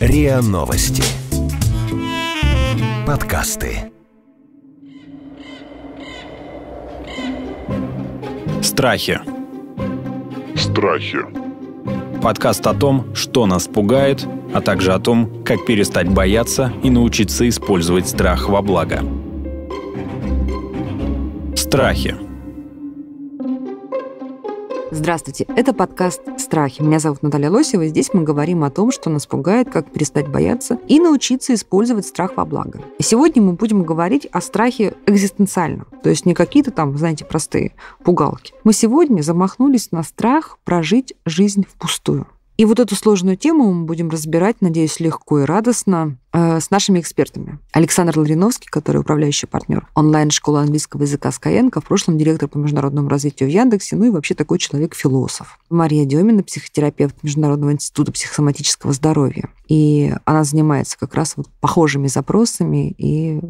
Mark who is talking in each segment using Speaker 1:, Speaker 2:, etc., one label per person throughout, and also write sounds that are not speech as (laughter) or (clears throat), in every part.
Speaker 1: РИА Новости. Подкасты. Страхи. Страхи. Подкаст о том, что нас пугает, а также о том, как перестать бояться и научиться использовать страх во благо.
Speaker 2: Страхи. Здравствуйте, это подкаст «Страхи». Меня зовут Наталья Лосева, и здесь мы говорим о том, что нас пугает, как перестать бояться и научиться использовать страх во благо. сегодня мы будем говорить о страхе экзистенциальном, то есть не какие-то там, знаете, простые пугалки. Мы сегодня замахнулись на страх прожить жизнь впустую. И вот эту сложную тему мы будем разбирать, надеюсь, легко и радостно э, с нашими экспертами. Александр Лариновский, который управляющий партнер онлайн-школы английского языка Skyeng, в прошлом директор по международному развитию в Яндексе, ну и вообще такой человек-философ. Мария Демина, психотерапевт Международного института психосоматического здоровья. И она занимается как раз вот похожими запросами и э,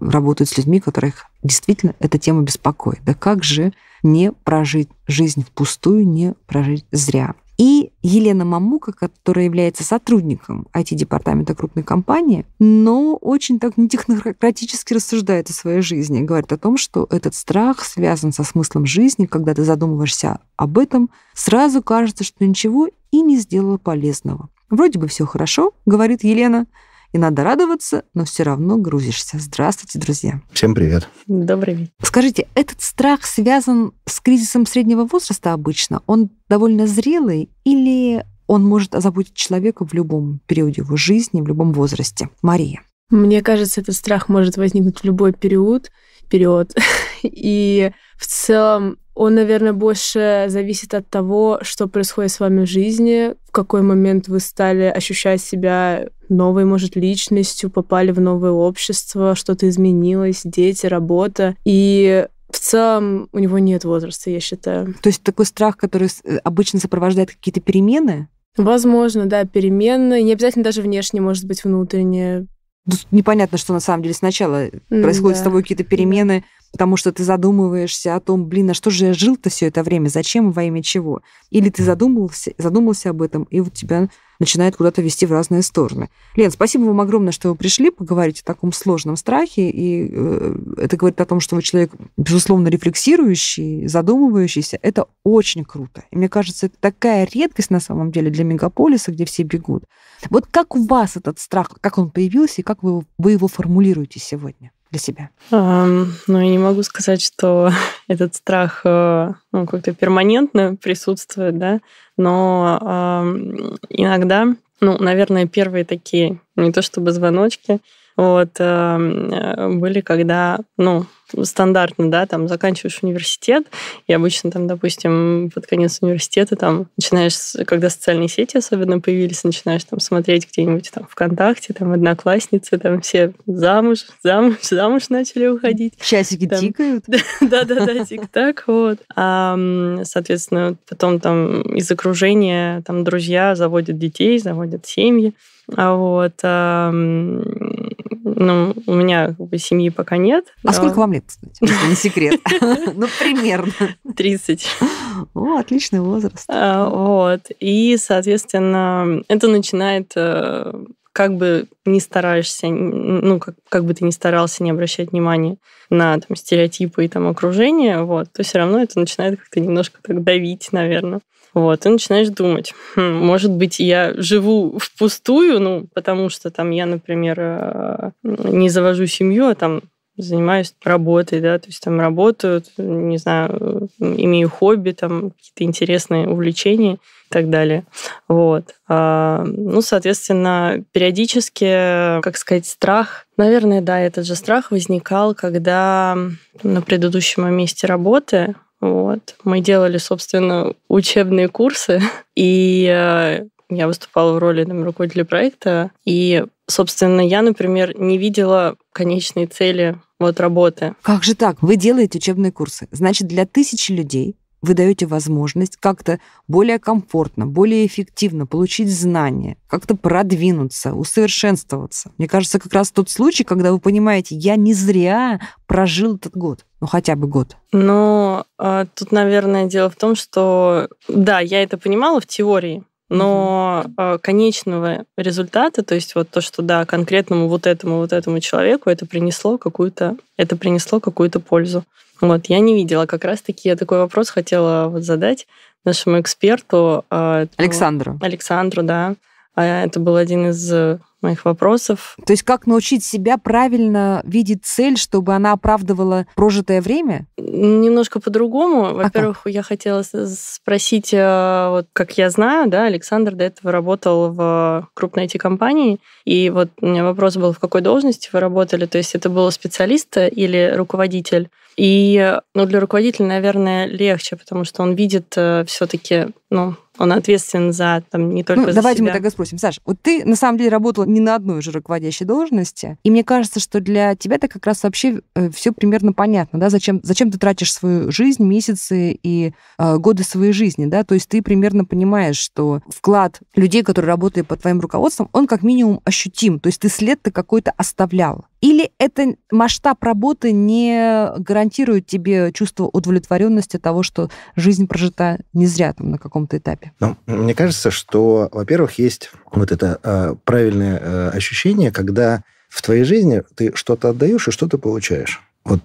Speaker 2: работает с людьми, которых действительно эта тема беспокоит. Да как же не прожить жизнь впустую, не прожить зря? и Елена Мамука, которая является сотрудником IT-департамента крупной компании, но очень так нетехнократически рассуждает о своей жизни, говорит о том, что этот страх связан со смыслом жизни, когда ты задумываешься об этом, сразу кажется, что ничего и не сделала полезного. Вроде бы все хорошо, говорит Елена, и надо радоваться, но все равно грузишься. Здравствуйте, друзья. Всем привет. Добрый вечер. Скажите, этот страх связан с кризисом среднего возраста обычно? Он довольно зрелый или он может озаботить человека в любом периоде его жизни, в любом возрасте? Мария.
Speaker 3: Мне кажется, этот страх может возникнуть в любой период, период. (laughs) И в целом он, наверное, больше зависит от того, что происходит с вами в жизни, в какой момент вы стали ощущать себя новой, может, личностью, попали в новое общество, что-то изменилось, дети, работа. И
Speaker 2: в целом у него нет возраста, я считаю. То есть такой страх, который э, обычно сопровождает какие-то перемены?
Speaker 3: Возможно, да, перемены. Не обязательно даже внешне, может быть, внутренние.
Speaker 2: Ну, непонятно, что на самом деле сначала происходят да. с тобой какие-то перемены, потому что ты задумываешься о том, блин, а что же я жил-то все это время, зачем во имя чего? Или ты задумался, задумался об этом, и вот тебя начинает куда-то вести в разные стороны. Лен, спасибо вам огромное, что вы пришли поговорить о таком сложном страхе, и э, это говорит о том, что вы человек, безусловно, рефлексирующий, задумывающийся. Это очень круто. И мне кажется, это такая редкость на самом деле для мегаполиса, где все бегут. Вот как у вас этот страх, как он появился, и как вы, вы его формулируете сегодня? для себя?
Speaker 4: Um, ну, я не могу сказать, что (laughs) этот страх э, ну, как-то перманентно присутствует, да, но um, иногда, ну, наверное, первые такие, не то чтобы звоночки, вот, эм, были, когда, ну, стандартно, да, там заканчиваешь университет, и обычно там, допустим, под конец университета там начинаешь, когда социальные сети особенно появились, начинаешь там смотреть где-нибудь там ВКонтакте, там одноклассницы, там все замуж, замуж, (laughs) замуж начали уходить. Часики там, тикают. Да-да-да, (laughs) тик-так, вот. А, соответственно, потом там из окружения там друзья заводят детей, заводят семьи. А вот. Ну, у меня как бы, семьи пока нет. А да. сколько вам лет, кстати, если не секрет?
Speaker 2: (laughs) Ну, примерно. 30. О, отличный возраст. А,
Speaker 4: вот. И, соответственно, это начинает э, как бы не стараешься, ну, как, как бы ты не старался не обращать внимания на там, стереотипы и там окружение, вот, то все равно это начинает как-то немножко так давить, наверное. Вот, и начинаешь думать, хм, может быть, я живу впустую, ну, потому что там я, например, э, не завожу семью, а там занимаюсь работой, да, то есть там работаю, не знаю, э, имею хобби, там какие-то интересные увлечения и так далее. Вот. А, ну, соответственно, периодически, как сказать, страх, наверное, да, этот же страх возникал, когда на предыдущем месте работы вот. Мы делали, собственно, учебные курсы, (laughs) и э, я выступала в роли там, руководителя проекта. И, собственно, я, например, не видела конечной цели вот работы.
Speaker 2: Как же так? Вы делаете учебные курсы. Значит, для тысячи людей вы даете возможность как-то более комфортно, более эффективно получить знания, как-то продвинуться, усовершенствоваться. Мне кажется, как раз тот случай, когда вы понимаете, я не зря прожил этот год, ну хотя бы год.
Speaker 4: Но а, тут, наверное, дело в том, что да, я это понимала в теории, но э, конечного результата, то есть вот то, что да, конкретному вот этому вот этому человеку это принесло какую-то это принесло какую-то пользу. Вот я не видела, как раз таки я такой вопрос хотела вот задать нашему эксперту
Speaker 2: э, Александру. Александру, да. А, это был один из э, моих вопросов. То есть как научить себя правильно видеть цель, чтобы она оправдывала прожитое время? Немножко
Speaker 4: по-другому. А Во-первых, а я хотела спросить, э, вот как я знаю, да, Александр до этого работал в крупной IT-компании, и вот у меня вопрос был, в какой должности вы работали? То есть это было специалист или руководитель? И ну, для руководителя, наверное, легче, потому что он видит э, все-таки ну, он
Speaker 2: ответственен за там не ну, только ну, за давайте себя. мы тогда спросим. Саша, вот ты на самом деле работала не на одной же руководящей должности, и мне кажется, что для тебя это как раз вообще э, все примерно понятно, да, зачем, зачем ты тратишь свою жизнь, месяцы и э, годы своей жизни, да, то есть ты примерно понимаешь, что вклад людей, которые работали под твоим руководством, он как минимум ощутим, то есть ты след-то какой-то оставлял. Или это масштаб работы не гарантирует тебе чувство удовлетворенности того, что жизнь прожита не зря там на каком-то этапе?
Speaker 1: Ну, мне кажется, что, во-первых, есть вот это э, правильное э, ощущение, когда в твоей жизни ты что-то отдаешь и что-то получаешь вот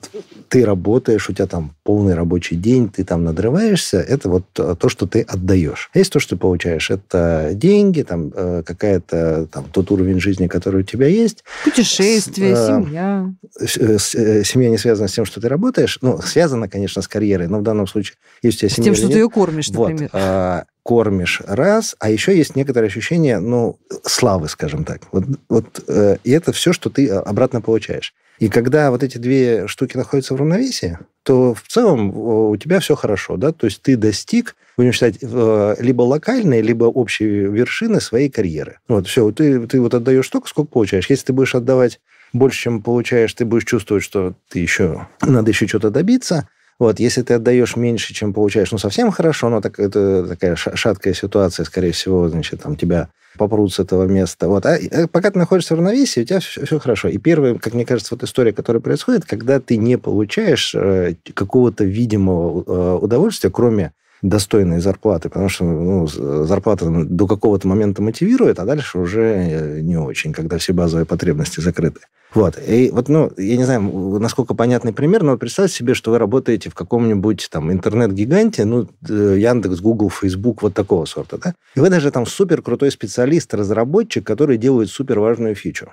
Speaker 1: ты работаешь, у тебя там полный рабочий день, ты там надрываешься, это вот э, то, что ты отдаешь. А есть то, что ты получаешь, это деньги, там э, какая-то там тот уровень жизни, который у тебя есть. Путешествия, с, э,
Speaker 2: семья.
Speaker 1: С, семья не связана с тем, что ты работаешь, ну, связана, конечно, с карьерой, но в данном случае, если у тебя семья... С тем, что нет, ты ее кормишь, например. Вот, а, кормишь раз, а еще есть некоторое ощущение, ну, славы, скажем так. Вот, вот и это все, что ты обратно получаешь. И когда вот эти две штуки находятся в равновесии, то в целом э, у тебя все хорошо, да, то есть ты достиг, будем считать, э, либо локальной, либо общей вершины своей карьеры. Вот, все, ты, ты вот отдаешь столько, сколько получаешь. Если ты будешь отдавать больше, чем получаешь, ты будешь чувствовать, что ты еще, надо еще что-то добиться – вот, если ты отдаешь меньше, чем получаешь, ну, совсем хорошо, но так, это такая шаткая ситуация, скорее всего, значит, там тебя попрут с этого места. Вот. А, э, пока ты находишься в равновесии, у тебя все, все хорошо. И первая, как мне кажется, вот история, которая происходит, когда ты не получаешь э, какого-то видимого э, удовольствия, кроме достойной зарплаты, потому что ну, зарплата до какого-то момента мотивирует, а дальше уже э, не очень, когда все базовые потребности закрыты. Вот. И вот, ну, я не знаю, насколько понятный пример, но представьте себе, что вы работаете в каком-нибудь там интернет-гиганте, ну, э, Яндекс, Гугл, Фейсбук вот такого сорта, да? И вы даже там супер крутой специалист, разработчик, который делает супер важную фичу.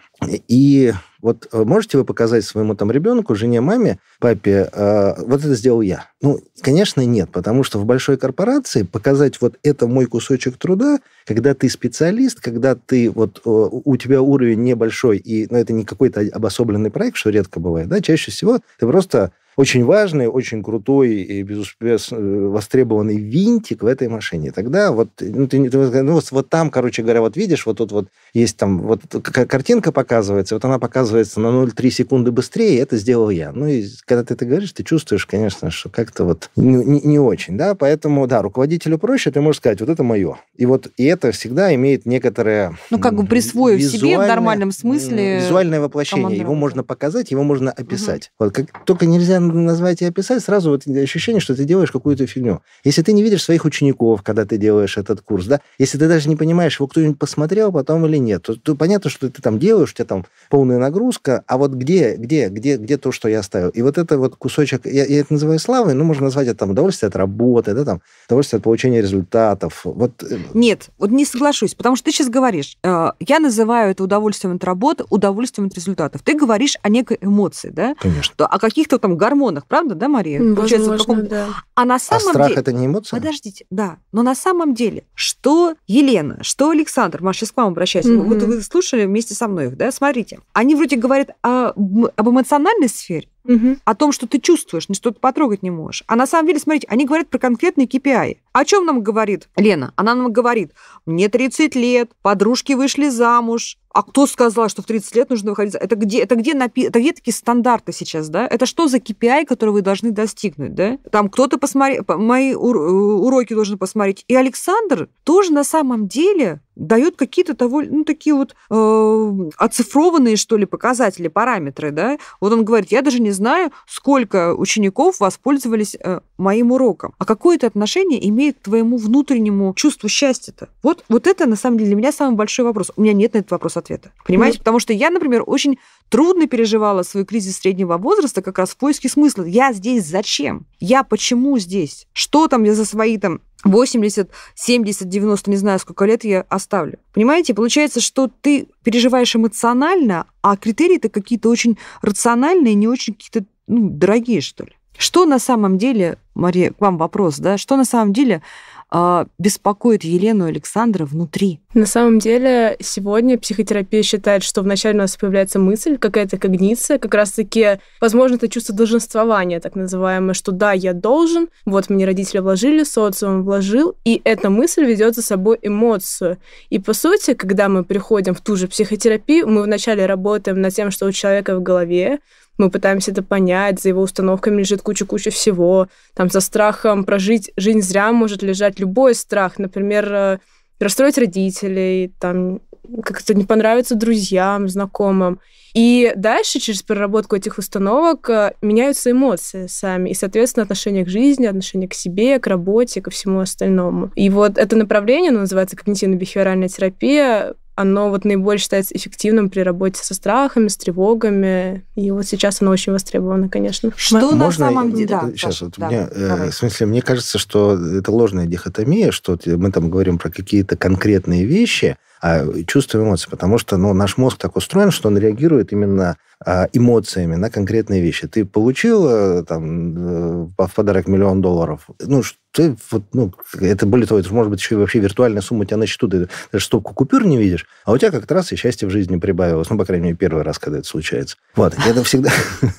Speaker 1: И вот э, можете вы показать своему там ребенку, жене, маме, папе, э, вот это сделал я? Ну, конечно, нет, потому что в большой корпорации показать вот это мой кусочек труда, когда ты специалист, когда ты вот э, у тебя уровень небольшой, и ну, это не какой-то обособленный проект, что редко бывает, да, чаще всего ты просто очень важный, очень крутой и безуспешно э, востребованный винтик в этой машине. Тогда вот, ну, ты, ты, ну, вот там, короче говоря, вот видишь, вот тут вот есть там, вот картинка показывается, вот она показывается на 0,3 секунды быстрее, это сделал я. Ну, и когда ты это говоришь, ты чувствуешь, конечно, что как-то вот не, не, не очень, да, поэтому, да, руководителю проще, ты можешь сказать, вот это мое. И вот и это всегда имеет некоторое...
Speaker 2: Ну, как бы присвоив себе в нормальном смысле... Визуальное воплощение. Его
Speaker 1: можно показать, его можно описать. Угу. Вот как, только нельзя назвать и описать, сразу вот ощущение, что ты делаешь какую-то фигню. Если ты не видишь своих учеников, когда ты делаешь этот курс, да, если ты даже не понимаешь, его кто-нибудь посмотрел потом или нет, то, то понятно, что ты там делаешь, у тебя там полная нагрузка, а вот где, где, где, где то, что я оставил. И вот это вот кусочек, я, я это называю славой, ну, можно назвать это там удовольствие от работы, да, там, удовольствие от получения результатов. Вот. Э,
Speaker 2: нет, вот не соглашусь, потому что ты сейчас говоришь, э, я называю это удовольствием от работы, удовольствием от результатов. Ты говоришь о некой эмоции, да? Конечно. То, о каких-то там гармониях гормонах, правда, да, Мария? Возможно, Получается, каком... да. А на а самом а страх деле... это не эмоция? Подождите, да. Но на самом деле, что Елена, что Александр, Маша, сейчас к вам обращаюсь, mm-hmm. вот вы слушали вместе со мной их, да, смотрите. Они вроде говорят о, об эмоциональной сфере, угу. о том, что ты чувствуешь, но что ты потрогать не можешь. А на самом деле, смотрите, они говорят про конкретные KPI. О чем нам говорит Лена? Она нам говорит, мне 30 лет, подружки вышли замуж, а кто сказал, что в 30 лет нужно выходить? Это где, это где, напи... это где такие стандарты сейчас, да? Это что за KPI, который вы должны достигнуть, да? Там кто-то посмотри, мои э, уроки должен посмотреть. И Александр тоже на самом деле дает какие-то довольно, ну, такие вот э, оцифрованные, что ли, показатели, параметры, да. Вот он говорит, я даже не знаю, сколько учеников воспользовались э, моим уроком. А какое это отношение имеет к твоему внутреннему чувству счастья-то? Вот, вот это, на самом деле, для меня самый большой вопрос. У меня нет на этот вопрос ответа. Понимаете? Нет. Потому что я, например, очень трудно переживала свой кризис среднего возраста как раз в поиске смысла. Я здесь зачем? Я почему здесь? Что там я за свои там 80, 70, 90, не знаю, сколько лет я оставлю. Понимаете, получается, что ты переживаешь эмоционально, а критерии-то какие-то очень рациональные, не очень какие-то ну, дорогие, что ли. Что на самом деле, Мария, к вам вопрос, да, что на самом деле а, беспокоит Елену Александра внутри? На самом деле, сегодня психотерапия считает, что вначале у нас
Speaker 3: появляется мысль, какая-то когниция, как раз-таки, возможно, это чувство долженствования, так называемое, что да, я должен, вот мне родители вложили, социум вложил, и эта мысль ведет за собой эмоцию. И, по сути, когда мы приходим в ту же психотерапию, мы вначале работаем над тем, что у человека в голове, мы пытаемся это понять, за его установками лежит куча-куча всего. Там за страхом прожить жизнь зря может лежать любой страх, например, э, расстроить родителей, там как-то не понравиться друзьям, знакомым. И дальше, через переработку этих установок, э, меняются эмоции сами. И, соответственно, отношение к жизни, отношение к себе, к работе, ко всему остальному. И вот это направление, оно называется когнитивно-бихевиоральная терапия, оно вот наиболее считается эффективным при работе со страхами, с тревогами. И вот сейчас оно очень востребовано, конечно. Что Можно, на самом деле? Да, сейчас, Саша, вот да, меня, э, давай.
Speaker 1: в смысле, мне кажется, что это ложная дихотомия, что мы там говорим про какие-то конкретные вещи, а чувство эмоций, потому что ну, наш мозг так устроен, что он реагирует именно а, эмоциями на конкретные вещи. Ты получил э, там э, в подарок миллион долларов, ну, ты, вот, ну, это были твои, это может быть еще и вообще виртуальная сумма у тебя на счету, ты даже стопку купюр не видишь, а у тебя как то раз и счастье в жизни прибавилось, ну, по крайней мере, первый раз, когда это случается. Вот, я это всегда... (laughs)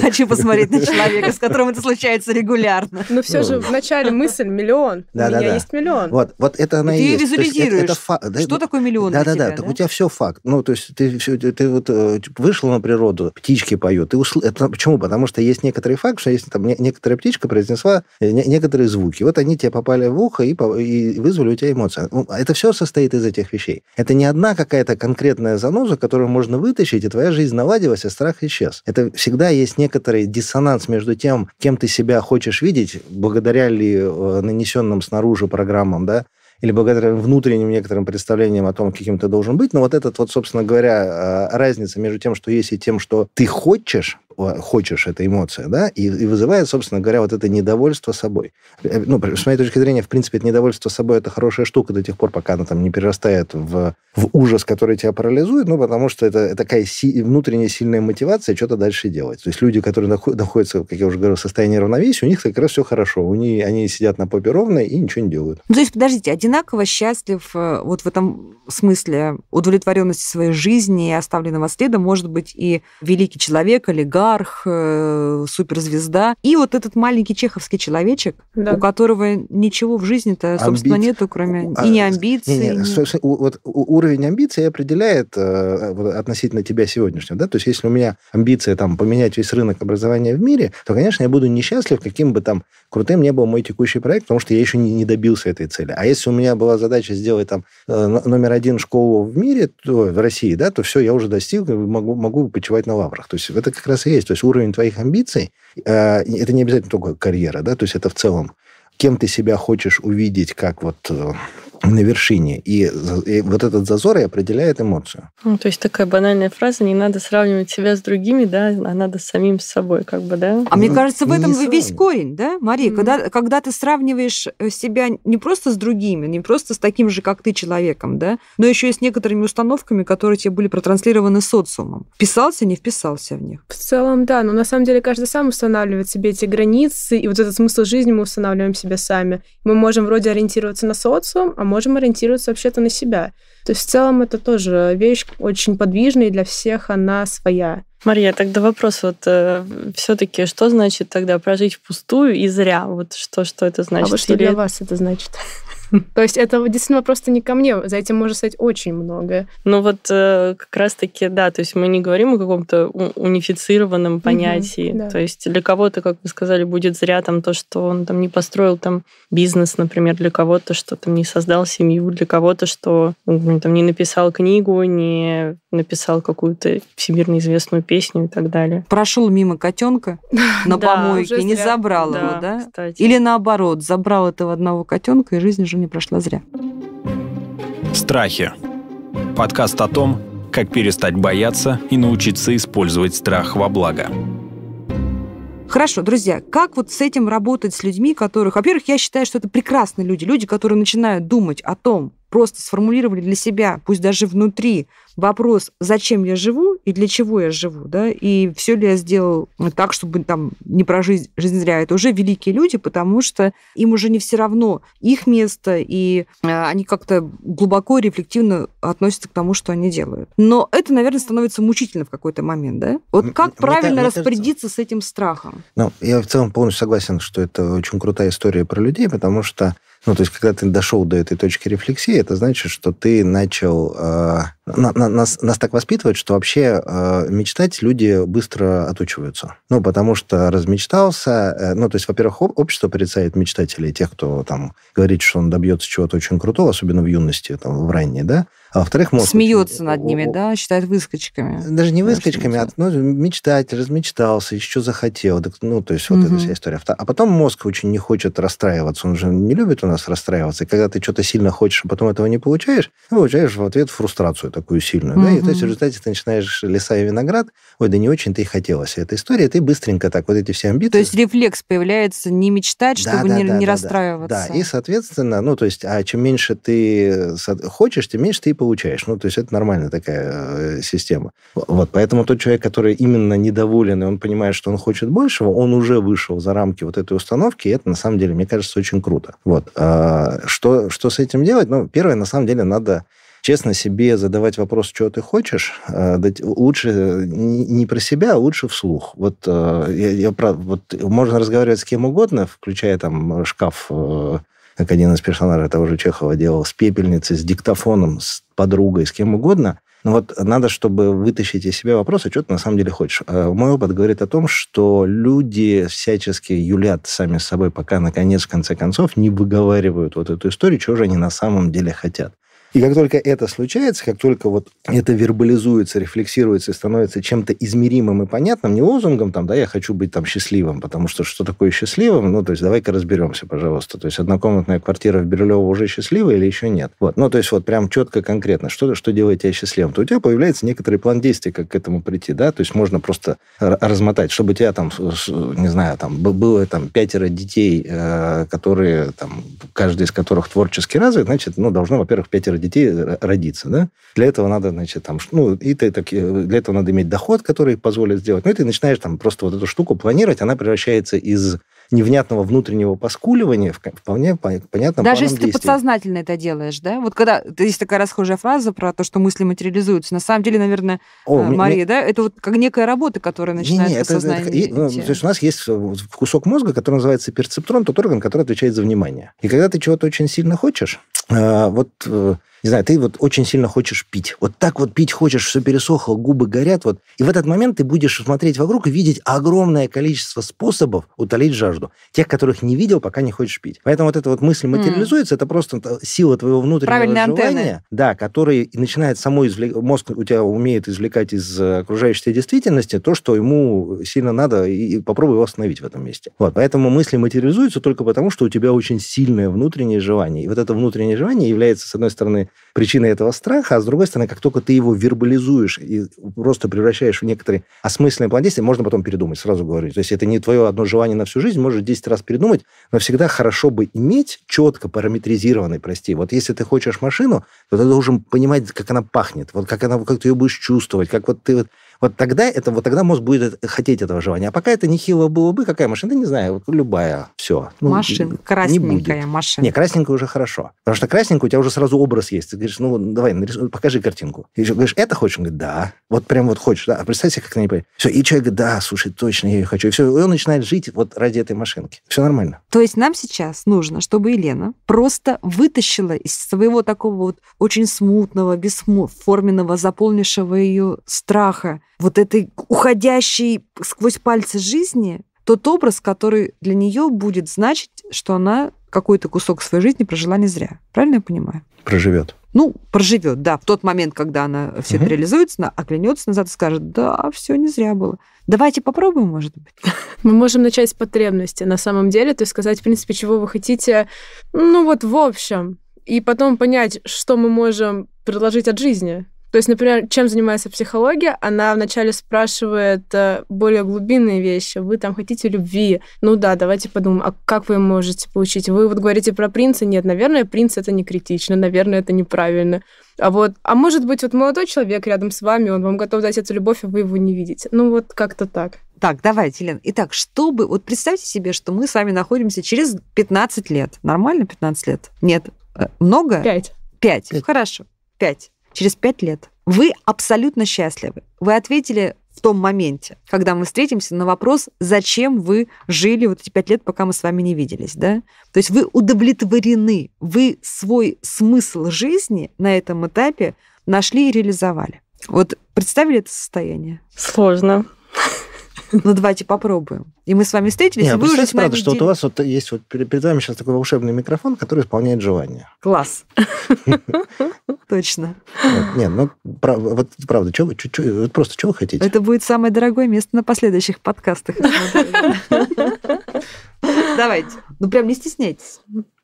Speaker 1: Хочу посмотреть на человека, с которым
Speaker 2: это
Speaker 3: случается регулярно. Но все же ну. в начале мысль миллион, у меня есть миллион. Вот,
Speaker 1: вот это она и есть. Ты визуализируешь, что
Speaker 2: такое миллион Да-да-да, у
Speaker 1: тебя все факт. Ну, то есть ты вот э, вышел, например, природу, птички поют. И усл... это, почему? Потому что есть некоторые факты, что если там не, некоторая птичка произнесла э, не, некоторые звуки, вот они тебе попали в ухо и, и вызвали у тебя эмоции. Ну, это все состоит из этих вещей. Это не одна какая-то конкретная заноза, которую можно вытащить, и твоя жизнь наладилась, а страх исчез. Это всегда есть некоторый диссонанс между тем, кем ты себя хочешь видеть, благодаря ли э, нанесенным снаружи программам, да, или благодаря внутренним некоторым представлениям о том, каким ты должен быть. Но вот этот вот, собственно говоря, э, разница между тем, что есть, и тем, что ты хочешь, хочешь, эта эмоция, да, и, и вызывает, собственно говоря, вот это недовольство собой. Э, ну, с моей точки зрения, в принципе, это недовольство собой это хорошая штука до тех пор, пока она там не перерастает в, в ужас, который тебя парализует, ну, потому что это, это такая си- внутренняя сильная мотивация что-то дальше делать. То есть люди, которые находятся, как я уже говорил, в состоянии равновесия, у них как раз все хорошо. У них, они сидят на попе ровно и ничего не делают.
Speaker 2: Ну, то есть, подождите, одинаково счастлив э, вот в этом смысле удовлетворенности своей жизни и оставленного следа может быть и великий человек, или олигарх, олигарх, э, суперзвезда. И вот этот маленький чеховский человечек, да. у которого ничего в жизни-то, собственно, Амби... нету, кроме а, и не амбиций. Не, не, не...
Speaker 1: И... Вот уровень амбиций определяет э, относительно тебя сегодняшнего. Да? То есть если у меня амбиция там, поменять весь рынок образования в мире, то, конечно, я буду несчастлив, каким бы там крутым не был мой текущий проект, потому что я еще не, не добился этой цели. А если у меня была задача сделать там э, номер один школу в мире, то, в России, да, то все, я уже достиг, могу, могу почивать на лаврах. То есть это как раз и есть. То есть уровень твоих амбиций, э, это не обязательно только карьера, да, то есть это в целом, кем ты себя хочешь увидеть как вот э, на вершине. И, и вот этот зазор и определяет эмоцию.
Speaker 4: Ну, то есть такая банальная фраза, не надо сравнивать себя с другими, да, а надо самим с собой, как бы, да. А ну, мне кажется, в этом сравнив...
Speaker 2: весь корень, да, Мария? Mm-hmm. Когда, когда ты сравниваешь э, себя не просто с другими, не просто с таким же, как ты, человеком, да, но еще и с некоторыми установками, которые тебе были протранслированы социумом. Вписался, не вписался в них? В
Speaker 3: целом, да, но на самом деле каждый сам устанавливает себе эти границы, и вот этот смысл жизни мы устанавливаем себе сами. Мы можем вроде ориентироваться на социум, а можем ориентироваться вообще-то на себя. То есть в целом это тоже вещь очень подвижная, и для всех она своя.
Speaker 4: Мария, тогда вопрос вот э, все-таки, что значит тогда прожить впустую и зря? Вот что, что это а значит? А вот что Или... для вас
Speaker 3: это значит? (laughs) То есть это действительно просто не ко мне. За этим можно сказать очень многое.
Speaker 4: Ну вот э, как раз-таки, да, то есть мы не говорим о каком-то унифицированном понятии. Угу, да. То есть для кого-то, как вы сказали, будет зря там то, что он там не построил там бизнес, например, для кого-то, что там не создал семью, для кого-то, что ну, он, там не написал книгу, не написал какую-то
Speaker 2: всемирно известную песню и так далее. Прошел мимо котенка на (laughs) помойке и не забрал его, да? Или наоборот, забрал этого одного котенка, и жизнь уже не прошла зря.
Speaker 1: Страхи. Подкаст о том, как перестать бояться и научиться использовать страх во благо.
Speaker 2: Хорошо, друзья, как вот с этим работать с людьми, которых, во-первых, я считаю, что это прекрасные люди, люди, которые начинают думать о том, просто сформулировали для себя, пусть даже внутри, вопрос, зачем я живу и для чего я живу, да, и все ли я сделал э, так, чтобы там не прожить жизнь зря. Это уже великие люди, потому что им уже не все равно их место, и э, они как-то глубоко и рефлективно относятся к тому, что они делают. Но это, наверное, становится мучительно в какой-то момент, да? Вот как мне, правильно мне распорядиться с этим страхом?
Speaker 1: Ну, я в целом полностью согласен, что это очень крутая история про людей, потому что ну, то есть, когда ты дошел до этой точки рефлексии, это значит, что ты начал а, на, нас, нас так воспитывают, что вообще э, мечтать люди быстро отучиваются. Ну, потому что размечтался... Э, ну, то есть, во-первых, общество порицает мечтателей, тех, кто там говорит, что он добьется чего-то очень крутого, особенно в юности, там, в ранней, да? А во-вторых, мозг...
Speaker 2: Смеется над ними, о, да? Считает выскочками. Даже не выскочками,
Speaker 1: а ну, мечтатель, размечтался, еще захотел. Так, ну, то есть вот угу. эта вся история. А потом мозг очень не хочет расстраиваться. Он же не любит у нас расстраиваться. И когда ты что-то сильно хочешь, а потом этого не получаешь, получаешь в ответ фрустрацию такую сильную, угу. да, и то есть в результате ты начинаешь леса и виноград, ой, да не очень-то и хотелось эта история, ты быстренько так вот эти все амбиции... То есть
Speaker 2: рефлекс появляется не мечтать, чтобы да, не, да, не да, расстраиваться. Да, и,
Speaker 1: соответственно, ну, то есть, а чем меньше ты хочешь, тем меньше ты и получаешь. Ну, то есть это нормальная такая э, система. Вот, поэтому тот человек, который именно недоволен, и он понимает, что он хочет большего, он уже вышел за рамки вот этой установки, и это, на самом деле, мне кажется, очень круто. Вот. А, что, что с этим делать? Ну, первое, на самом деле, надо честно себе задавать вопрос, чего ты хочешь, э, лучше э, не про себя, а лучше вслух. Вот, э, я, я, вот можно разговаривать с кем угодно, включая там шкаф как один из персонажей того же Чехова делал, с пепельницей, с диктофоном, с подругой, с кем угодно. Но вот надо, чтобы вытащить из себя вопрос, а что ты на самом деле хочешь. Мой опыт говорит о том, что люди всячески юлят сами с собой, пока, наконец, в конце концов, не выговаривают вот эту историю, чего же они на самом деле хотят. И как только это случается, как только вот это вербализуется, рефлексируется и становится чем-то измеримым и понятным, не лозунгом там, да, я хочу быть там счастливым, потому что что такое счастливым? Ну, то есть давай-ка разберемся, пожалуйста. То есть однокомнатная квартира в Бирюлево уже счастлива или еще нет? Вот. Ну, то есть вот прям четко, конкретно, что, что делает тебя счастливым? То у тебя появляется некоторый план действий, как к этому прийти, да? То есть можно просто размотать, чтобы у тебя там, не знаю, там было там пятеро детей, э, которые там, каждый из которых творчески развит, значит, ну, должно, во-первых, пятеро детей детей э, родится, да? Для этого надо, значит, там, ну, и ты так, э, для этого надо иметь доход, который позволит сделать. Ну, и ты начинаешь там просто вот эту штуку планировать, она превращается из невнятного внутреннего поскуливания вполне понятно. Даже если действий. ты
Speaker 2: подсознательно это делаешь, да? Вот когда есть такая расхожая фраза про то, что мысли материализуются. На самом деле, наверное, О, а, Мария, мне... да, это вот как некая работа, которая начинает не, не, подсознание. Это, это, ну, то
Speaker 1: есть у нас есть э, кусок мозга, который называется перцептрон, тот орган, который отвечает за внимание. И когда ты чего-то очень сильно хочешь, а, вот не знаю, ты вот очень сильно хочешь пить. Вот так вот пить хочешь, все пересохло, губы горят. Вот. И в этот момент ты будешь смотреть вокруг и видеть огромное количество способов утолить жажду. Тех, которых не видел, пока не хочешь пить. Поэтому вот эта вот мысль материализуется, mm. это просто сила твоего внутреннего Правильные желания, антенны. да, который начинает само извлек... мозг у тебя умеет извлекать из э, окружающей тебя действительности то, что ему сильно надо, и попробуй его остановить в этом месте. Вот. Поэтому мысли материализуются только потому, что у тебя очень сильное внутреннее желание. И вот это внутреннее желание является, с одной стороны, причиной этого страха, а с другой стороны, как только ты его вербализуешь и просто превращаешь в некоторые осмысленные план действия, можно потом передумать, сразу говорю. То есть это не твое одно желание на всю жизнь, можешь 10 раз передумать, но всегда хорошо бы иметь четко параметризированный, прости. Вот если ты хочешь машину, то ты должен понимать, как она пахнет, вот как, она, как ты ее будешь чувствовать, как вот ты вот вот тогда это, вот тогда мозг будет хотеть этого желания. А пока это нехило было бы, какая машина, не знаю, вот любая, все. Ну, машин, красненькая не машина. Не, красненькая уже хорошо. Потому что красненькая у тебя уже сразу образ есть. Ты говоришь, ну давай, нарисуй, покажи картинку. И говоришь, это хочешь? Он говорит, да. Вот прям вот хочешь, да. А представь себе, как она не понимает. Все, и человек говорит, да, слушай, точно, я ее хочу. И все, и он начинает жить вот ради этой машинки. Все нормально.
Speaker 2: То есть нам сейчас нужно, чтобы Елена просто вытащила из своего такого вот очень смутного, бесформенного, заполнившего ее страха вот этой уходящей сквозь пальцы жизни, тот образ, который для нее будет значить, что она какой-то кусок своей жизни прожила не зря. Правильно я понимаю? Проживет. Ну, проживет, да, в тот момент, когда она все угу. это реализуется, оглянется назад и скажет, да, все не зря было. Давайте попробуем, может быть. (laughs) Мы можем начать с потребности на самом
Speaker 3: деле, то есть сказать, в принципе, чего вы хотите, ну вот в общем, и потом понять, что мы можем предложить от жизни. То есть, например, чем занимается психология? Она вначале спрашивает э, более глубинные вещи. Вы там хотите любви? Ну да, давайте подумаем, а как вы можете получить? Вы вот говорите про принца? Нет, наверное, принц это не критично, наверное, это неправильно. А вот, а может быть, вот молодой человек рядом с вами, он вам готов дать эту любовь, а вы его
Speaker 2: не видите. Ну вот как-то так. Так, давайте, Лен. Итак, чтобы... Вот представьте себе, что мы с вами находимся через 15 лет. Нормально 15 лет? Нет. Э, много? Пять. Пять. Хорошо. Пять через пять лет вы абсолютно счастливы. Вы ответили в том моменте, когда мы встретимся на вопрос, зачем вы жили вот эти пять лет, пока мы с вами не виделись, да? То есть вы удовлетворены, вы свой смысл жизни на этом этапе нашли и реализовали. Вот представили это состояние? Сложно. Ну, давайте попробуем. И мы с вами встретились, Нет, и а вы уже с правда, что вот у
Speaker 1: вас вот есть вот перед, перед вами сейчас такой волшебный микрофон, который исполняет желание.
Speaker 2: Класс. (laughs) Точно.
Speaker 1: Не, ну, вот правда, что вы, просто что вы хотите?
Speaker 2: Это будет самое дорогое место на последующих подкастах. (laughs) Давайте. Ну, прям не стесняйтесь.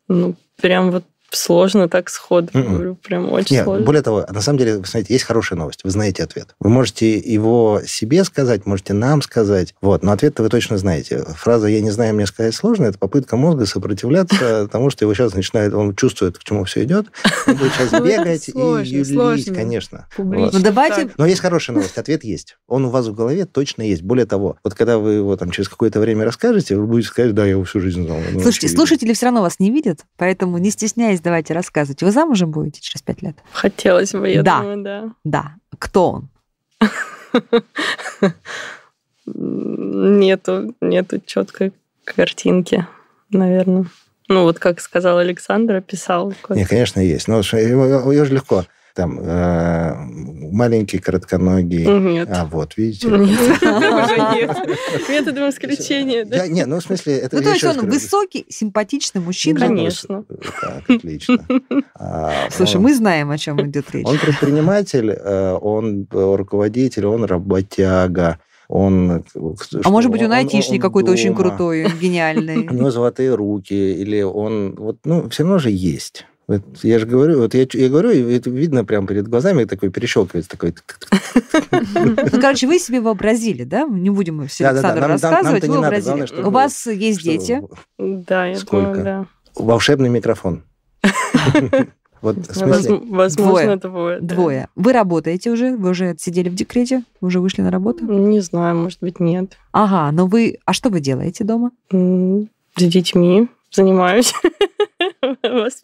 Speaker 2: Ну,
Speaker 4: прям вот сложно так сходу. Mm-mm. М-м.
Speaker 1: Говорю, прям очень Нет, сложно. Более того, на самом деле, вы знаете, есть хорошая новость. Вы знаете ответ. Вы можете его себе сказать, можете нам сказать. Вот, но ответ-то вы точно знаете. Фраза «я не знаю, мне сказать сложно» – это попытка мозга сопротивляться (laughs) тому, что его сейчас начинает, он чувствует, к чему все идет. Он будет сейчас (laughs) ну, бегать и юлить, конечно. Ну, но есть хорошая новость. Ответ есть. Он у вас в голове точно есть. Более того, вот когда вы его там через какое-то время расскажете, вы будете сказать, да, я его всю жизнь знал. Ну, Слушайте, слушатели
Speaker 2: все равно вас не видят, поэтому не стесняйтесь давайте рассказывать. Вы замужем будете через пять лет? Хотелось бы, я да. думаю, да. Да. Кто он?
Speaker 4: Нету, нету четкой картинки, наверное. Ну, вот как сказал Александр, писал. Как... Не,
Speaker 1: конечно, есть. Но ну, ее же легко там э, маленькие коротконогие. Ну, нет. А вот, видите? (laughs) Методом
Speaker 2: исключения, да? Не, ну в
Speaker 1: смысле... это. Ну то есть он
Speaker 2: высокий, симпатичный мужчина. Ну, Конечно. Э,
Speaker 1: так, отлично. (laughs) А, Слушай,
Speaker 2: мы знаем, о чем идет речь. Он
Speaker 1: предприниматель, э, он э, руководитель, он работяга он... А что, может быть, он, он айтишник какой-то очень крутой,
Speaker 2: (laughs) гениальный. У него
Speaker 1: золотые руки, или он... Вот, ну, все равно же есть. Вот я же говорю, вот я, я говорю, это видно прямо перед глазами, такой перещелкивается, такой...
Speaker 2: Ну, короче, вы себе вообразили, да? Не будем все Александру рассказывать, вы вообразили. У вас есть дети?
Speaker 1: Да, я думаю, Волшебный микрофон. (laughs) Вот,
Speaker 2: Возможно, двое. Двое, да. двое. Вы работаете уже? Вы уже сидели в декрете? Вы уже вышли на работу? Не знаю, может быть, нет. Ага, но вы... А что вы делаете дома? С
Speaker 4: детьми занимаюсь.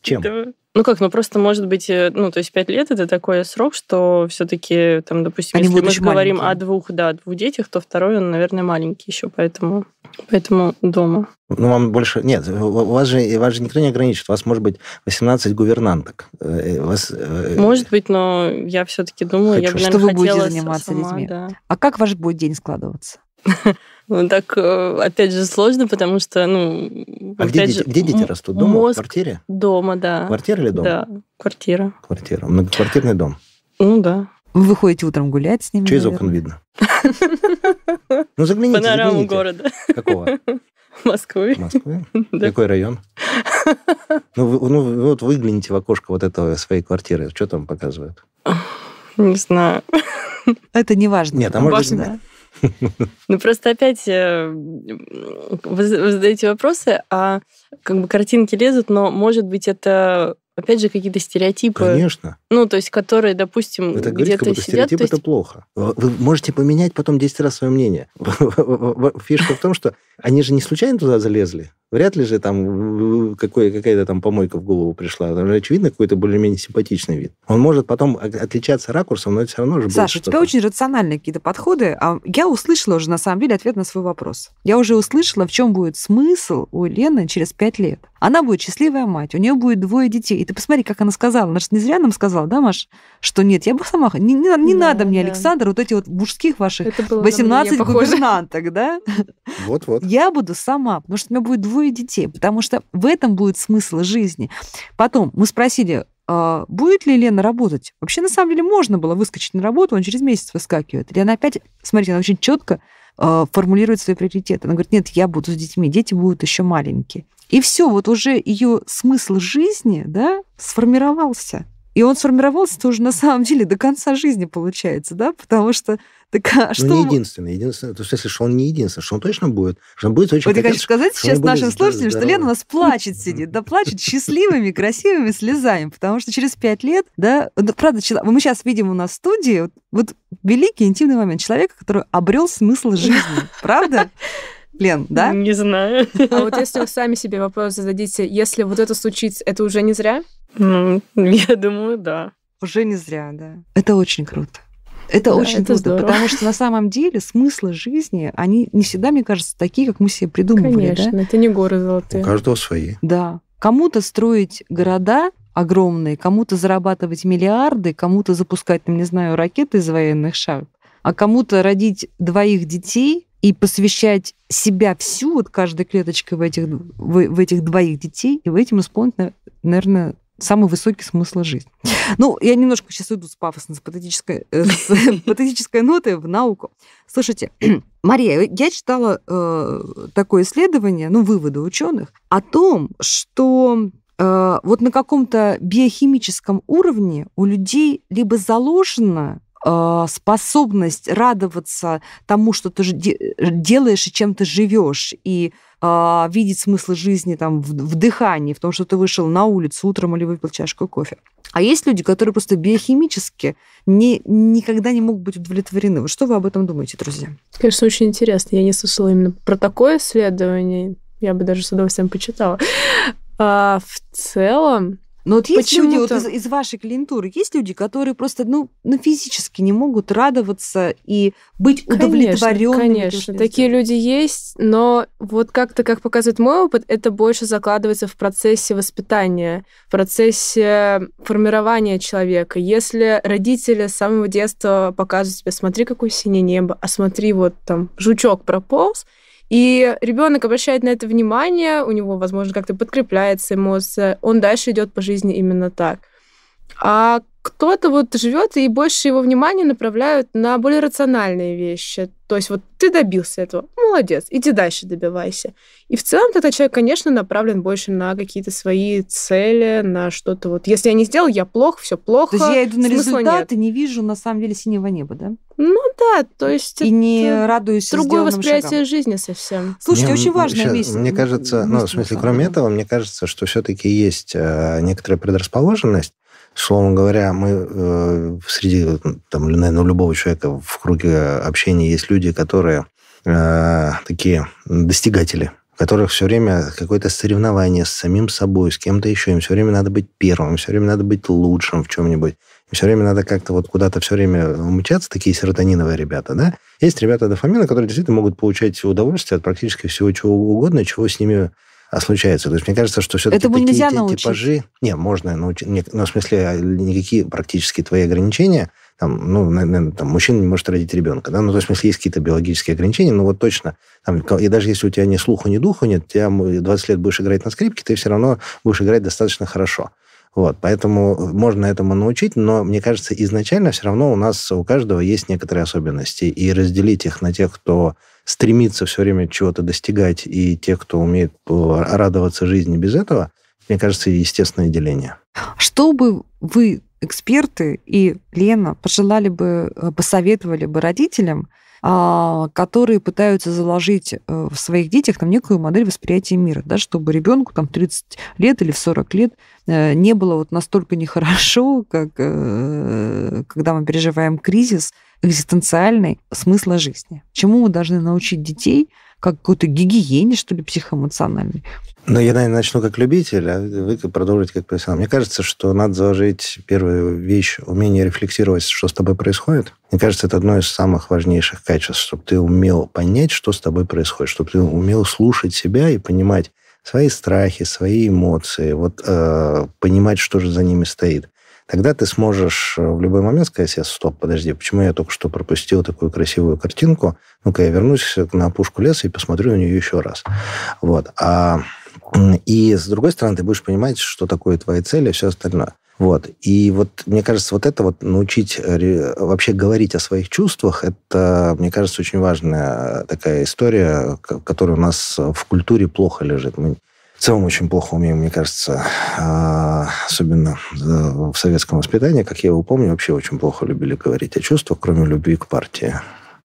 Speaker 4: Чем? Ну как, ну просто, может быть, э, ну то есть пять лет это такой срок, что все-таки, там, допустим, Они если мы говорим маленькие. о двух, да, двух детях, то второй, он, наверное, маленький еще, поэтому, поэтому дома.
Speaker 1: Ну, вам больше... Нет, у вас же, вас же никто не ограничит. У вас может быть 18 гувернанток. Э, вас... Э,
Speaker 4: может быть, но я все-таки думаю, Хочу. я бы, наверное, Что вы будете заниматься сама, людьми? Да.
Speaker 2: А как ваш будет день складываться? (laughs)
Speaker 4: Ну, так, э, опять же, сложно, потому что, ну...
Speaker 1: А где, дети, же, где дети растут? Дома? Мозг... В квартире?
Speaker 4: Дома, да. Квартира или дом? Да, квартира.
Speaker 1: Квартира. Многоквартирный дом? Ну, да. Вы
Speaker 2: выходите утром гулять с
Speaker 1: ними? Через наверное? окон видно. (laughs) Ну, загляните, Панораму загляните.
Speaker 4: города. Какого? (laughs) Москвы. Москвы?
Speaker 1: (laughs) Какой район? Ну, ну, вот выгляните в окошко вот этого своей квартиры. Что там показывают?
Speaker 2: Не знаю. Это не
Speaker 1: важно. Нет, а может быть...
Speaker 4: (laughs) Ну, просто опять э, вы задаете вопросы, а как бы картинки лезут, но, может быть, это опять же, какие-то стереотипы. Конечно. Ну, то есть, которые, допустим, где-то говорите, как будто сидят. Стереотип есть... это
Speaker 1: плохо. Вы можете поменять потом 10 раз свое мнение. (laughs) Фишка в том, что они же не случайно туда залезли. Вряд ли же там какая-то там помойка в голову пришла. Там же, очевидно, какой-то более-менее симпатичный вид. Он может потом отличаться ракурсом, но это все равно же Саша, у тебя
Speaker 2: очень рациональные какие-то подходы. А я услышала уже, на самом деле, ответ на свой вопрос.
Speaker 1: Я уже услышала,
Speaker 2: в чем будет смысл у Лены через пять лет. Она будет счастливая мать, у нее будет двое детей. И ты посмотри, как она сказала. Она же не зря нам сказала, да, Маш, что нет, я бы сама... Не, не, не да, надо мне, да. Александр, вот эти вот мужских ваших 18 губернанток, да? Вот-вот. Я буду сама, потому что у меня будет двое двое детей, потому что в этом будет смысл жизни. Потом мы спросили, «А будет ли Лена работать? Вообще, на самом деле, можно было выскочить на работу, он через месяц выскакивает. И она опять, смотрите, она очень четко а, формулирует свои приоритеты. Она говорит, нет, я буду с детьми, дети будут еще маленькие. И все, вот уже ее смысл жизни, да, сформировался. И он сформировался тоже на самом деле до конца жизни, получается, да, потому что так, а ну, что... не
Speaker 1: единственный, единственный. То есть, если что он не единственный, что он точно будет, что он будет очень... Вот хотят, сказать сейчас нашим слушателям, что Лена
Speaker 2: у нас плачет сидит, да плачет счастливыми, (laughs) красивыми слезами, потому что через пять лет, да, правда, мы сейчас видим у нас в студии, вот великий интимный момент человека, который обрел смысл жизни, (laughs) правда? Лен, да? (laughs) Не знаю. А вот если вы
Speaker 3: сами себе вопрос зададите, если вот это случится, это уже не зря?
Speaker 2: Ну, я думаю, да. Уже не зря, да. Это очень круто. Это да, очень это трудно, здорово. потому что на самом деле смыслы жизни, они не всегда, мне кажется, такие, как мы себе придумывали. Конечно, да? это не горы золотые. У каждого свои. Да. Кому-то строить города огромные, кому-то зарабатывать миллиарды, кому-то запускать, ну, не знаю, ракеты из военных шахт, а кому-то родить двоих детей и посвящать себя всю, вот каждой клеточкой в этих, в, в этих двоих детей, и в этим исполнить, наверное, самый высокий смысл жизни. Ну, я немножко сейчас уйду с пафосной, с патетической, э, с (laughs) патетической ноты в науку. Слушайте, (clears throat) Мария, я читала э, такое исследование, ну, выводы ученых о том, что э, вот на каком-то биохимическом уровне у людей либо заложено а, способность радоваться тому, что ты делаешь и чем ты живешь, и а, видеть смысл жизни там, в, в дыхании, в том, что ты вышел на улицу утром или выпил чашку кофе. А есть люди, которые просто биохимически не, никогда не могут быть удовлетворены. Вот что вы об этом думаете, друзья?
Speaker 3: Конечно, очень интересно. Я не слышала именно про такое исследование. Я бы даже с удовольствием
Speaker 2: почитала. А в целом, но вот есть люди вот из, из вашей клиентуры, есть люди, которые просто ну, ну, физически не могут радоваться и быть удовлетворенными. Конечно, конечно.
Speaker 3: такие люди есть, но вот как-то, как показывает мой опыт, это больше закладывается в процессе воспитания, в процессе формирования человека. Если родители с самого детства показывают тебе, смотри, какое синее небо, а смотри, вот там жучок прополз, и ребенок обращает на это внимание, у него, возможно, как-то подкрепляется эмоция, он дальше идет по жизни именно так. А кто-то вот живет и больше его внимания направляют на более рациональные вещи. То есть вот ты добился этого, молодец, иди дальше добивайся. И в целом этот человек, конечно, направлен больше на какие-то свои цели, на что-то вот. Если я не сделал, я плох, все плохо. То есть я иду на результат
Speaker 2: и не вижу на самом деле синего неба, да? Ну да, то есть... И
Speaker 3: не радуюсь Другое восприятие шагам.
Speaker 2: жизни совсем.
Speaker 1: Слушайте, мне, очень важно место. Мне кажется, ну, в смысле, кроме этого, мне кажется, что все таки есть э, некоторая предрасположенность Словом говоря, мы э, среди, там, наверное, любого человека в круге общения есть люди, которые э, такие достигатели, у которых все время какое-то соревнование с самим собой, с кем-то еще. Им все время надо быть первым, им все время надо быть лучшим в чем-нибудь. Им все время надо как-то вот куда-то все время умчаться, такие серотониновые ребята, да? Есть ребята дофамина, которые действительно могут получать удовольствие от практически всего чего угодно, чего с ними а случается. То есть мне кажется, что все-таки Этому такие нельзя те, научить. типажи... Не, можно научить. Не, ну, в смысле, а, никакие практически твои ограничения там, ну, наверное, там, мужчина не может родить ребенка, да, ну, то есть, в смысле, есть какие-то биологические ограничения, но вот точно, там, и даже если у тебя ни слуху, ни духу нет, тебя 20 лет будешь играть на скрипке, ты все равно будешь играть достаточно хорошо. Вот, поэтому э, можно этому научить, но, мне кажется, изначально все равно у нас у каждого есть некоторые особенности, и разделить их на тех, кто Стремиться все время чего-то достигать, и те, кто умеет э, радоваться жизни без этого, мне кажется, естественное деление.
Speaker 2: Что бы вы, эксперты и Лена, пожелали бы, э, посоветовали бы родителям, а, которые пытаются заложить э, в своих детях там некую модель восприятия мира, да, чтобы ребенку там 30 лет или в 40 лет э, не было вот настолько нехорошо, как э, когда мы переживаем кризис экзистенциальный смысла жизни. Чему мы должны научить детей – как какой-то гигиене, что ли, психоэмоциональной.
Speaker 1: Ну, я, наверное, начну как любитель, а вы продолжите как профессионал. Мне кажется, что надо заложить первую вещь – умение рефлексировать, что с тобой происходит. Мне кажется, это одно из самых важнейших качеств, чтобы ты умел понять, что с тобой происходит, чтобы ты умел слушать себя и понимать свои страхи, свои эмоции, вот э, понимать, что же за ними стоит тогда ты сможешь э, в любой момент сказать себе, стоп, подожди, почему я только что пропустил такую красивую картинку? Ну-ка, я вернусь на пушку леса и посмотрю на нее еще раз. Вот. А, и с другой стороны, ты будешь понимать, что такое твои цели и все остальное. Вот. И вот, мне кажется, вот это вот научить э, вообще говорить о своих чувствах, это, мне кажется, очень важная такая история, которая у нас в культуре плохо лежит. Мы в целом очень плохо умеем, мне кажется, а, особенно э, в советском воспитании, как я его помню, вообще очень плохо любили говорить о чувствах, кроме любви к партии.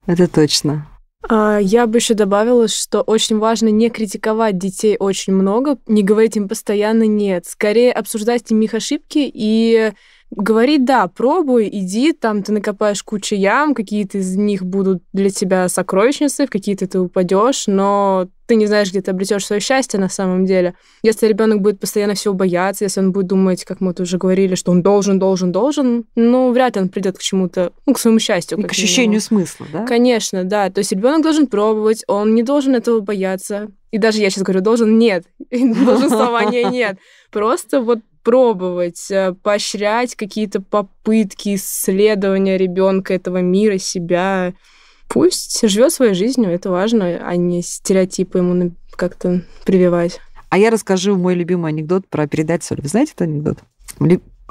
Speaker 2: Это точно.
Speaker 3: А, я бы еще добавила, что очень важно не критиковать детей очень много, не говорить им постоянно «нет», скорее обсуждать им их ошибки и говорить, да, пробуй, иди, там ты накопаешь кучу ям, какие-то из них будут для тебя сокровищницы, в какие-то ты упадешь, но ты не знаешь, где ты обретешь свое счастье на самом деле. Если ребенок будет постоянно всего бояться, если он будет думать, как мы тут уже говорили, что он должен, должен, должен, ну, вряд ли он придет к чему-то, ну, к своему счастью. К ощущению смысла, да? Конечно, да. То есть ребенок должен пробовать, он не должен этого бояться. И даже я сейчас говорю, должен нет. (laughs) Должен нет. Просто вот пробовать, э, поощрять какие-то попытки исследования ребенка этого мира, себя. Пусть
Speaker 2: живет своей жизнью, это важно, а не стереотипы ему как-то прививать. А я расскажу мой любимый анекдот про передать соль. Вы знаете этот анекдот?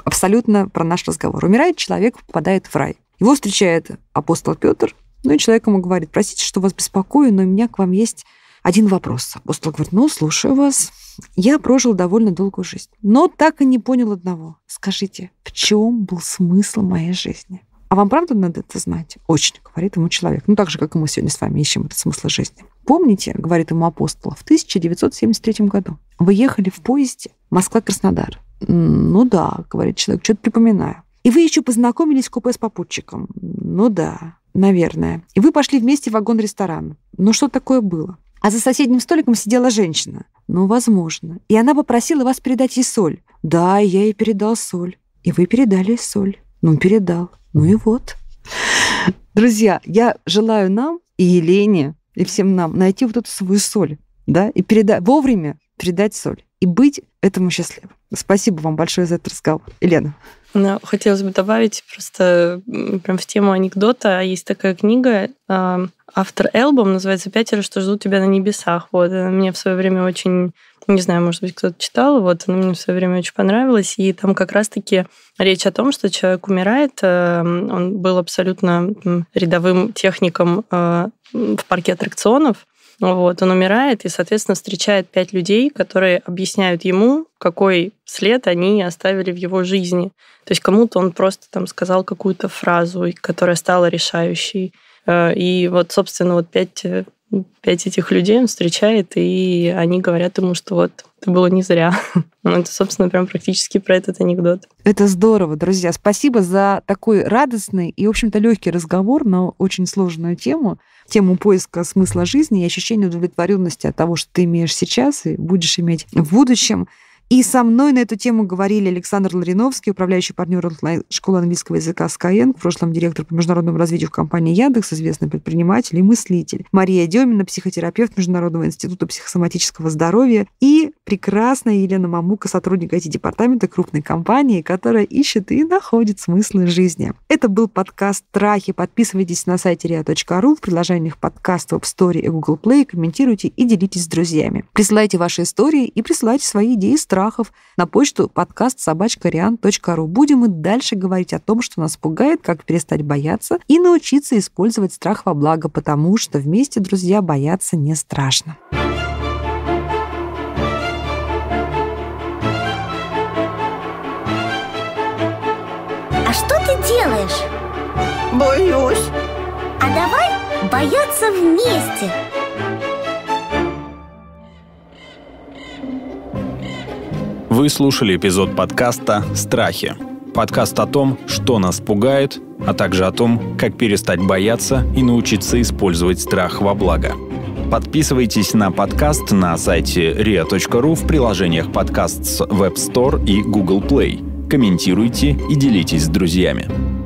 Speaker 2: Абсолютно про наш разговор. Умирает человек, попадает в рай. Его встречает апостол Петр, ну и человек ему говорит, простите, что вас беспокою, но у меня к вам есть один вопрос. Апостол говорит, ну, слушаю вас. Я прожил довольно долгую жизнь, но так и не понял одного. Скажите, в чем был смысл моей жизни? А вам правда надо это знать? Очень, говорит ему человек. Ну, так же, как и мы сегодня с вами ищем этот смысл жизни. Помните, говорит ему апостол, в 1973 году вы ехали в поезде Москва-Краснодар. Ну да, говорит человек, что-то припоминаю. И вы еще познакомились в купе с попутчиком. Ну да, наверное. И вы пошли вместе в вагон-ресторан. Ну что такое было? А за соседним столиком сидела женщина. Ну, возможно. И она попросила вас передать ей соль. Да, я ей передал соль. И вы передали ей соль. Ну, передал. Ну и вот. Друзья, я желаю нам и Елене, и всем нам найти вот эту свою соль, да, и передать, вовремя передать соль и быть этому счастливым. Спасибо вам большое за этот разговор. Елена. Ну,
Speaker 4: хотелось бы добавить просто прям в тему анекдота. Есть такая книга а, автор Элбом, называется «Пятеро, что ждут тебя на небесах». Вот, она э, мне в свое время очень, не знаю, может быть, кто-то читал, вот, она мне в свое время очень понравилась, и там как раз-таки речь о том, что человек умирает, э, он был абсолютно рядовым техником э, в парке аттракционов, вот, он умирает и, соответственно, встречает пять людей, которые объясняют ему, какой след они оставили в его жизни. То есть кому-то он просто там сказал какую-то фразу, которая стала решающей. Э, и вот, собственно, вот пять, э, пять этих людей он встречает, и они говорят ему, что вот это
Speaker 2: было не зря. (laughs) Ну, это, собственно, прям практически про этот анекдот. Это здорово, друзья. Спасибо за такой радостный и, в общем-то, легкий разговор на очень сложную тему, тему поиска смысла жизни и ощущения удовлетворенности от того, что ты имеешь сейчас и будешь иметь в будущем. И со мной на эту тему говорили Александр Лариновский, управляющий партнер школы английского языка Skyeng, в прошлом директор по международному развитию в компании Яндекс, известный предприниматель и мыслитель. Мария Демина, психотерапевт Международного института психосоматического здоровья и прекрасная Елена Мамука, сотрудник IT-департамента крупной компании, которая ищет и находит смыслы жизни. Это был подкаст «Трахи». Подписывайтесь на сайте ria.ru в приложениях подкастов, в App и Google Play, комментируйте и делитесь с друзьями. Присылайте ваши истории и присылайте свои идеи страхов на почту подкаст собачкариан.ру. Будем и дальше говорить о том, что нас пугает, как перестать бояться и научиться использовать страх во благо, потому что вместе, друзья, бояться не страшно. А что ты делаешь? Боюсь. А давай бояться
Speaker 1: вместе. Вы слушали эпизод подкаста «Страхи». Подкаст о том, что нас пугает, а также о том, как перестать бояться и научиться использовать страх во благо. Подписывайтесь на подкаст на сайте ria.ru в приложениях подкаст с Web Store и Google Play. Комментируйте и делитесь с друзьями.